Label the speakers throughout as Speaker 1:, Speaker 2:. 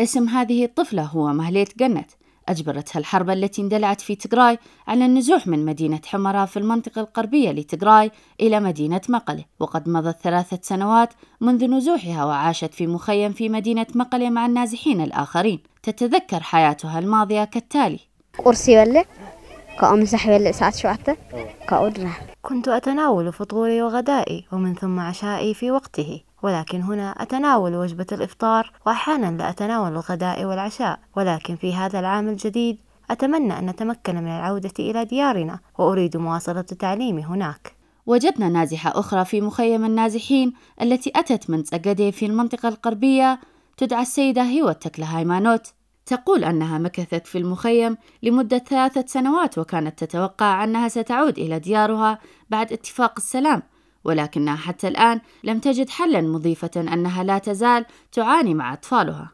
Speaker 1: اسم هذه الطفلة هو مهليت جنت أجبرتها الحرب التي اندلعت في تجراي على النزوح من مدينة حمراء في المنطقة الغربية لتجراي إلى مدينة مقلة وقد مضت ثلاثة سنوات منذ نزوحها وعاشت في مخيم في مدينة مقلة مع النازحين الآخرين تتذكر حياتها الماضية كالتالي
Speaker 2: كرسي ولا كأمسح ولا ساعة شوعته كأدرة كنت أتناول فطوري وغدائي ومن ثم عشائي في وقته ولكن هنا أتناول وجبة الإفطار وأحيانا لا أتناول الغداء والعشاء ولكن في هذا العام الجديد أتمنى أن نتمكن من العودة إلى ديارنا وأريد مواصلة تعليمي هناك وجدنا
Speaker 1: نازحة أخرى في مخيم النازحين التي أتت من تسأجدي في المنطقة القربية تدعى السيدة هيوة هايمانوت تقول أنها مكثت في المخيم لمدة ثلاثة سنوات وكانت تتوقع أنها ستعود إلى ديارها بعد اتفاق السلام ولكنها حتى الآن لم تجد حلا مضيفة أنها لا تزال تعاني مع أطفالها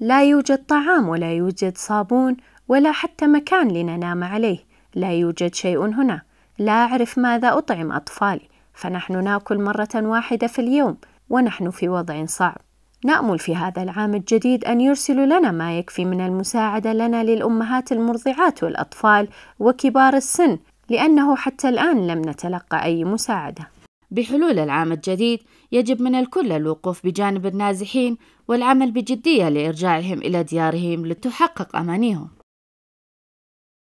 Speaker 3: لا يوجد طعام ولا يوجد صابون ولا حتى مكان لننام عليه
Speaker 4: لا يوجد شيء هنا لا أعرف ماذا أطعم أطفالي فنحن ناكل مرة واحدة في اليوم ونحن في وضع صعب نأمل في هذا العام الجديد أن يرسلوا لنا ما يكفي من المساعدة لنا للأمهات المرضعات والأطفال وكبار
Speaker 1: السن لأنه حتى الآن لم نتلقى أي مساعدة بحلول العام الجديد يجب من الكل الوقوف بجانب النازحين والعمل بجدية لإرجاعهم إلى ديارهم لتحقق أمانيهم